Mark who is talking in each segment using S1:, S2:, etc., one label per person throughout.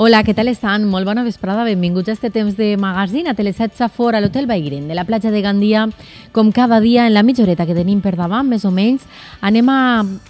S1: Hola, què tal estan? Molt bona vesprada, benvinguts a este temps de magazín a Telesat Safor a l'Hotel Bairen de la platja de Gandia. Com cada dia en la mitjoreta que tenim per davant, més o menys, anem a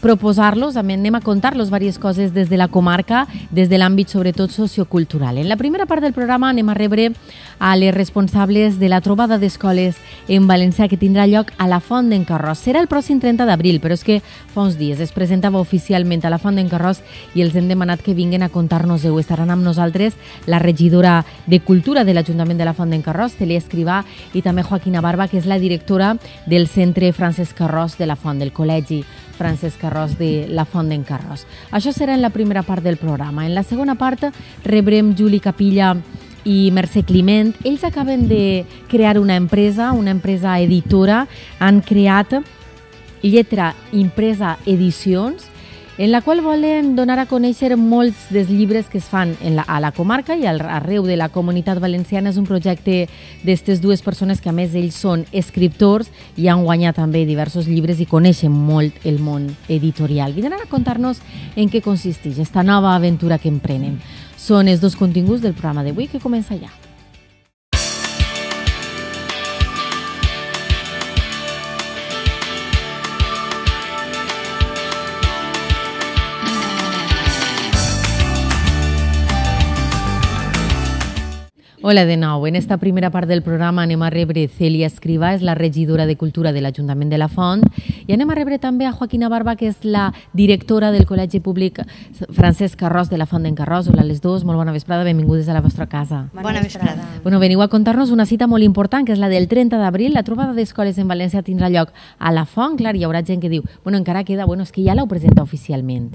S1: proposar-los, anem a contar-los diverses coses des de la comarca, des de l'àmbit sobretot sociocultural. En la primera part del programa anem a rebre a les responsables de la trobada d'escoles en València que tindrà lloc a la Font d'en Carròs. Serà el pròxim 30 d'abril, però és que fa uns dies es presentava oficialment a la Font d'en Carròs i els hem demanat que vinguin a contar-nos-ho. Estaran amb nosaltres la regidora de Cultura de l'Ajuntament de la Font d'en Carròs, Celia Escrivà, i també Joaquina Barba, que és la directora del Centre Francesc Carròs de la Font, del Col·legi Francesc Carròs de la Font d'en Carròs. Això serà en la primera part del programa. En la segona part rebrem Juli Capilla, i Mercè Climent. Ells acaben de crear una empresa, una empresa editora. Han creat Lletra Impresa Edicions, en la qual volen donar a conèixer molts dels llibres que es fan en la, a la comarca i al, arreu de la comunitat valenciana. És un projecte d'aquestes dues persones que, a més, ells són escriptors i han guanyat també diversos llibres i coneixen molt el món editorial. Vindran a contar-nos en què consisteix aquesta nova aventura que emprenen. Són els dos continguts del programa d'avui que comença ja. Hola de nou. En esta primera part del programa anem a rebre Celia Escrivà, és la regidora de Cultura de l'Ajuntament de la Font, i anem a rebre també a Joaquina Barba, que és la directora del Col·legi Públic Francesc Carròs de la Font d'en Carròs. Hola a les dues, molt bona vesprada, benvingudes a la vostra casa. Bona, bona vesprada. Bueno, veniu a contar-nos una cita molt important, que és la del 30 d'abril. La trobada d'escoles en València tindrà lloc a la Font. Clar, hi haurà gent que diu, bueno, encara queda, bueno, és que ja l'heu presentat oficialment.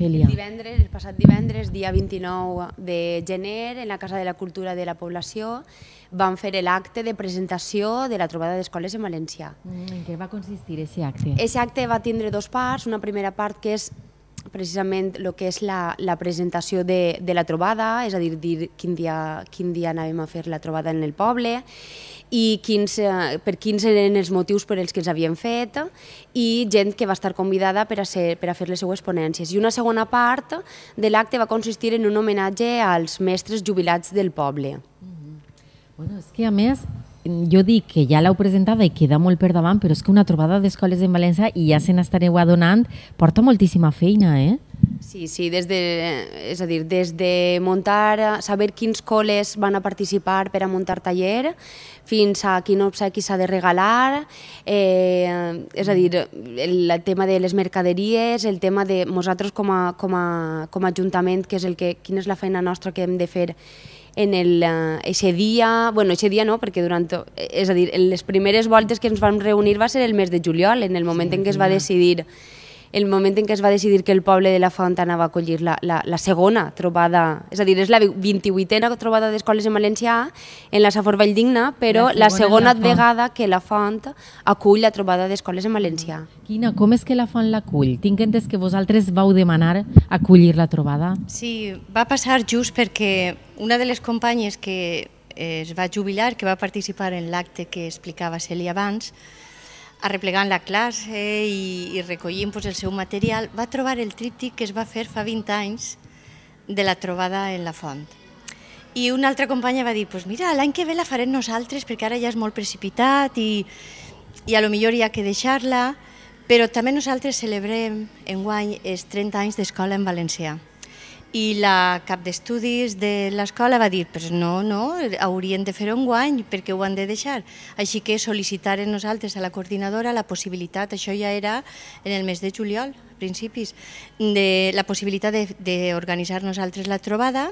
S1: Elia.
S2: Divendres, el passat divendres, dia 29 de gener, en la Casa de la Cultura de la Població, vam fer l'acte de presentació de la trobada d'escoles en València.
S1: Mm, en què va consistir aquest acte?
S2: Aquest acte va tindre dos parts, una primera part que és precisament el que és la, la presentació de, de la trobada, és a dir, dir quin, dia, quin dia anàvem a fer la trobada en el poble, i quins, eh, per quins eren els motius per els que els havien fet i gent que va estar convidada per a, ser, per a fer les seues ponències. I una segona part de l'acte va consistir en un homenatge als mestres jubilats del poble. Mm -hmm.
S1: Bueno, és que a més jo dic que ja l'heu presentada i queda molt per davant, però és que una trobada d'escoles en València i ja se n'estareu adonant, porta moltíssima feina, eh?
S2: Sí, sí, des de, eh, és a dir, des de muntar, eh, saber quins col·les van a participar per a muntar taller, fins a quin obsequi s'ha de regalar, eh, és a dir, el, tema de les mercaderies, el tema de nosaltres com a, com a, com a ajuntament, que és el que, quina és la feina nostra que hem de fer en el, eh, eixe dia, bueno, eixe dia no, perquè durant, és a dir, les primeres voltes que ens vam reunir va ser el mes de juliol, en el moment sí, en què es va decidir el moment en què es va decidir que el poble de la Fontana va acollir la, la, la segona trobada, és a dir, és la 28a trobada d'escoles en valencià en la Safor Valldigna, però la segona, la segona la vegada que la Font acull la trobada d'escoles en valencià. Mm -hmm.
S1: Quina, com és que la Font l'acull? Tinc entès que vosaltres vau demanar acollir la trobada.
S2: Sí, va
S3: passar just perquè una de les companyes que eh, es va jubilar, que va participar en l'acte que explicava Celia abans, arreplegant la classe i, i recollint pues, el seu material, va trobar el tríptic que es va fer fa 20 anys de la trobada en la font. I una altra companya va dir, pues mira, l'any que ve la farem nosaltres perquè ara ja és molt precipitat i, i a lo millor hi ha que deixar-la, però també nosaltres celebrem enguany els 30 anys d'escola en valencià. I la cap d'estudis de l'escola va dir, però no, no, haurien de fer un guany perquè ho han de deixar. Així que sol·licitaren nosaltres a la coordinadora la possibilitat, això ja era en el mes de juliol, a principis, de la possibilitat d'organitzar nosaltres la trobada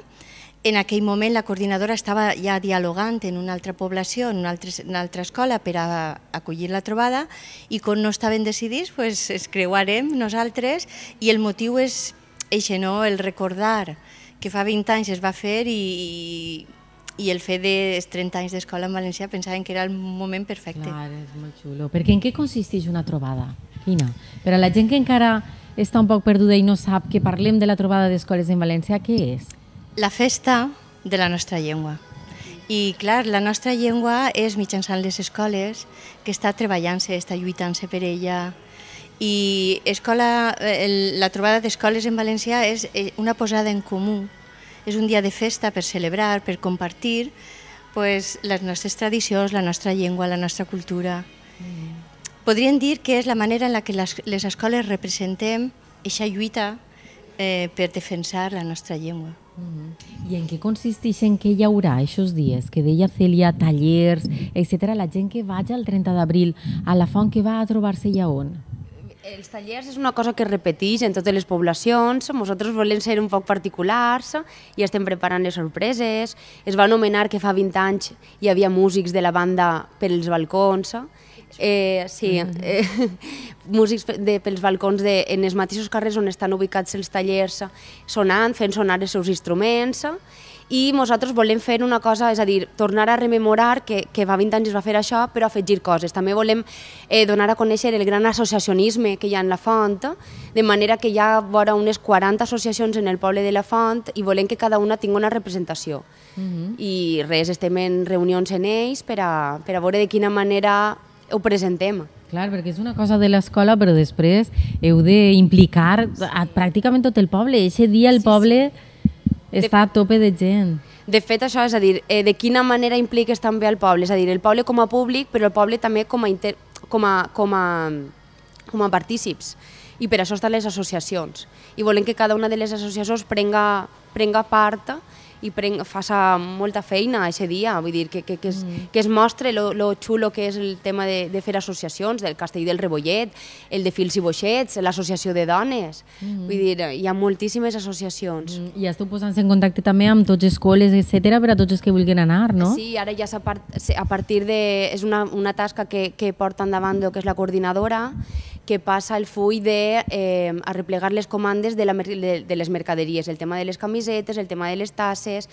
S3: en aquell moment la coordinadora estava ja dialogant en una altra població, en una altra, en una altra escola per a acollir la trobada i com no estaven decidits pues, es creuarem nosaltres i el motiu és eixe, no? el recordar que fa 20 anys es va fer i, i el fet dels 30 anys d'escola en València pensaven que era el moment perfecte. Clar, és molt xulo.
S1: Perquè en què consisteix una trobada, Quina? Per a la gent que encara està un poc perduda i no sap que parlem de la trobada d'escoles en València, què és?
S3: La festa de la nostra llengua. I, clar, la nostra llengua és mitjançant les escoles que està treballant-se, està lluitant-se per ella, i escola, eh, la trobada d'escoles en valencià és eh, una posada en comú, és un dia de festa per celebrar, per compartir pues, les nostres tradicions, la nostra llengua, la nostra cultura. Mm. Podríem dir que és la manera en la que les, les escoles representem aquesta lluita eh, per defensar la nostra llengua.
S1: I en què consisteix en què hi haurà aquests dies? Que deia Celia, tallers, etc. La gent que vaig el 30 d'abril a la font que va a trobar-se ja on?
S2: Els tallers és una cosa que es repeteix en totes les poblacions. Nosaltres volem ser un poc particulars i estem preparant les sorpreses. Es va anomenar que fa 20 anys hi havia músics de la banda pels balcons. Eh, sí, mm -hmm. eh, músics de, pels balcons de, en els mateixos carrers on estan ubicats els tallers sonant, fent sonar els seus instruments i nosaltres volem fer una cosa, és a dir, tornar a rememorar que, que fa 20 anys es va fer això, però afegir coses. També volem eh, donar a conèixer el gran associacionisme que hi ha en la font, de manera que hi ha vora unes 40 associacions en el poble de la font i volem que cada una tingui una representació. Uh mhm. -huh. I res, estem en reunions en ells per a, per a veure de quina manera ho presentem.
S1: Clar, perquè és una cosa de l'escola, però després heu d'implicar sí. pràcticament tot el poble. Eixe dia el sí, poble... Sí està a tope de gent.
S2: De fet, això, és a dir, eh, de quina manera impliques també el poble? És a dir, el poble com a públic, però el poble també com a, inter, com a, com a, com a partícips. I per això estan les associacions. I volem que cada una de les associacions prenga, prenga part i pren, faça eh, molta feina aquest dia, vull dir, que, que, que, es, mm. que es mostre lo, lo xulo que és el tema de, de fer associacions, del Castell del Rebollet, el de Fils i Boixets, l'associació de dones, mm. vull dir, hi ha moltíssimes associacions. Mm.
S1: I esteu posant-se en contacte també amb tots escoles, etc per a tots els que vulguin anar, no? Sí,
S2: ara ja a partir de... és una, una tasca que, que porta endavant el que és la coordinadora, que passa el full de eh, arreplegar les comandes de, la, de, de les mercaderies, el tema de les camisetes, el tema de les tasses,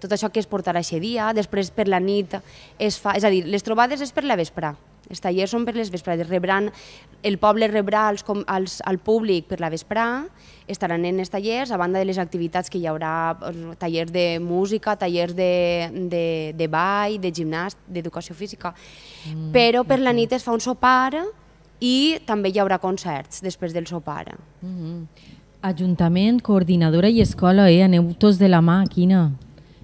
S2: tot això que es portarà aquest dia, després per la nit es fa... És a dir, les trobades és per la vespre, els tallers són per les vespres, rebran, el poble rebrà els, com, els, el públic per la vesprà, estaran en els tallers, a banda de les activitats que hi haurà, tallers de música, tallers de, de, de ball, de gimnàs, d'educació física, mm, però per la nit es fa un sopar, i també hi haurà concerts després del sopar. Mm -hmm.
S1: Ajuntament, coordinadora i escola, eh? aneu tots de la mà, quina.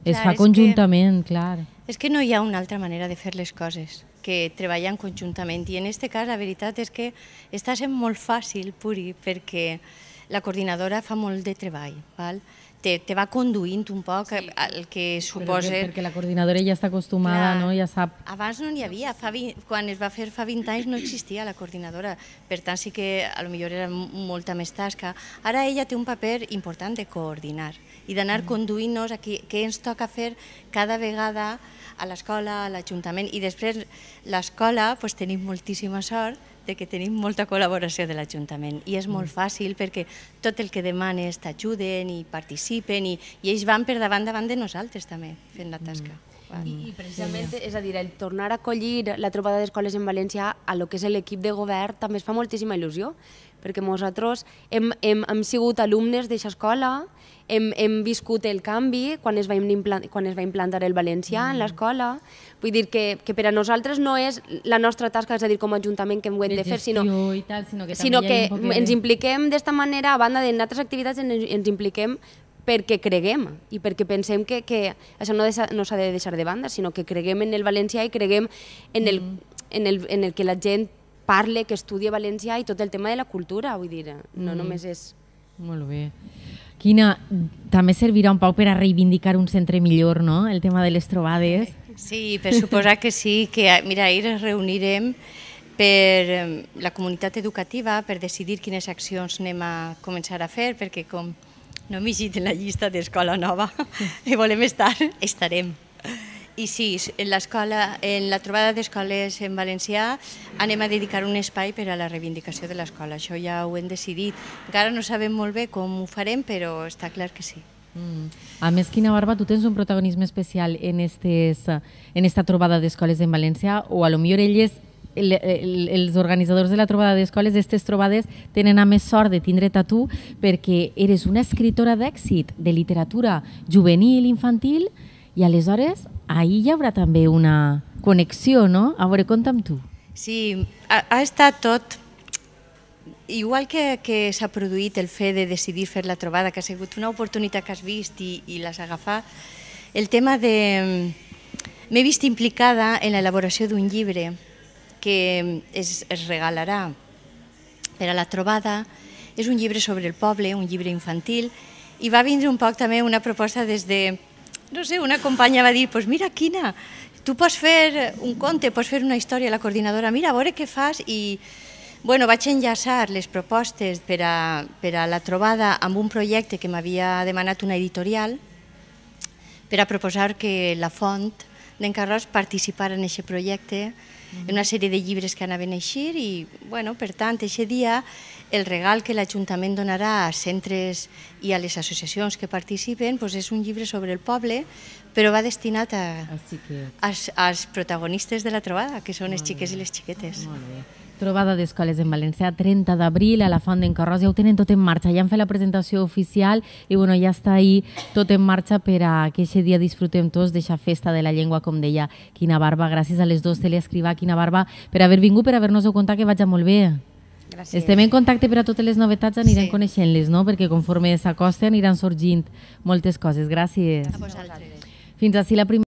S3: Clar, es fa conjuntament, que, clar. És que no hi ha una altra manera de fer les coses que treballen conjuntament i en aquest cas la veritat és que està sent molt fàcil, Puri, perquè la coordinadora fa molt de treball, val? te, te va conduint un poc sí. el que suposa... Perquè, perquè
S1: la coordinadora ja està acostumada, Clar, no? ja sap...
S3: Abans no n'hi havia, fa 20, quan es va fer fa 20 anys no existia la coordinadora, per tant sí que a lo millor era molta més tasca. Ara ella té un paper important de coordinar i d'anar mm. conduint-nos a què ens toca fer cada vegada a l'escola, a l'Ajuntament, i després l'escola, pues, tenim moltíssima sort de que tenim molta col·laboració de l'Ajuntament i és molt mm. fàcil perquè tot el que és t'ajuden i participen i, i ells van per davant davant de nosaltres també fent la tasca. Mm.
S2: I, I precisament, és a dir, el tornar a acollir la trobada d'escoles en València a lo que és l'equip de govern també es fa moltíssima il·lusió perquè nosaltres hem, hem, hem sigut alumnes d'aquesta escola, hem, hem viscut el canvi quan es va, implant, quan es va implantar el valencià mm. en l'escola. Vull dir que, que per a nosaltres no és la nostra tasca, és a dir, com a Ajuntament que hem de, de fer, sinó, tal, sinó que, sinó que ens impliquem d'esta manera, a banda de altres activitats, ens, ens impliquem perquè creguem i perquè pensem que, que això no, deixa, no s'ha de deixar de banda, sinó que creguem en el valencià i creguem en el, mm. en el, en el que la gent parle, que estudie valencià i tot el tema de la cultura, vull dir, no mm. només és... Molt bé.
S1: Quina, també servirà un poc per a reivindicar un centre millor, no?, el tema de les trobades.
S2: Sí, per suposar que sí, que
S3: mira, ahir ens reunirem per la comunitat educativa, per decidir quines accions anem a començar a fer, perquè com no hem llegit la llista d'Escola Nova i volem estar, estarem. I sí, en, en la trobada d'escoles en valencià anem a dedicar un espai per a la reivindicació de l'escola. Això ja ho hem decidit. Encara no sabem molt bé com ho farem, però està clar que sí.
S1: Mm. A més, quina barba, tu tens un protagonisme especial en, estes, en esta trobada d'escoles en València o a lo millor elles el, el, els organitzadors de la trobada d'escoles, aquestes trobades, tenen a més sort de tindre't a tu perquè eres una escritora d'èxit de literatura juvenil, infantil, i aleshores, ahir hi haurà també una connexió, no? A veure, conta'm tu.
S3: Sí, ha, ha estat tot Igual que, que s'ha produït el fet de decidir fer la trobada, que ha sigut una oportunitat que has vist i, i l'has agafat, el tema de... M'he vist implicada en l'elaboració d'un llibre que es, es regalarà per a la trobada. És un llibre sobre el poble, un llibre infantil, i va vindre un poc també una proposta des de no sé, una companya va dir, pues mira quina, tu pots fer un conte, pots fer una història la coordinadora, mira, a veure què fas i... Bueno, vaig enllaçar les propostes per a, per a la trobada amb un projecte que m'havia demanat una editorial per a proposar que la font d'en Carlos participara en aquest projecte en una sèrie de llibres que anaven a eixir i, bueno, per tant, aquest dia el regal que l'Ajuntament donarà a centres i a les associacions que participen doncs és un llibre sobre el poble, però va destinat a, als, als protagonistes de la trobada, que són els xiquets i les xiquetes. Molt bé.
S1: Trobada d'escoles en València, 30 d'abril, a la Font d'en Carròs, ja ho tenen tot en marxa, ja han fet la presentació oficial i bueno, ja està ahí tot en marxa per a que aquest dia disfrutem tots d'eixa festa de la llengua, com deia Quina Barba. Gràcies a les dues, Tele Escrivà, Quina Barba, per haver vingut, per haver-nos-ho contat, que vaja molt bé. Gràcies. Estem en contacte per a totes les novetats, anirem sí. coneixent-les, no? perquè conforme s'acosten aniran sorgint moltes coses. Gràcies. A vosaltres. Fins així la primera.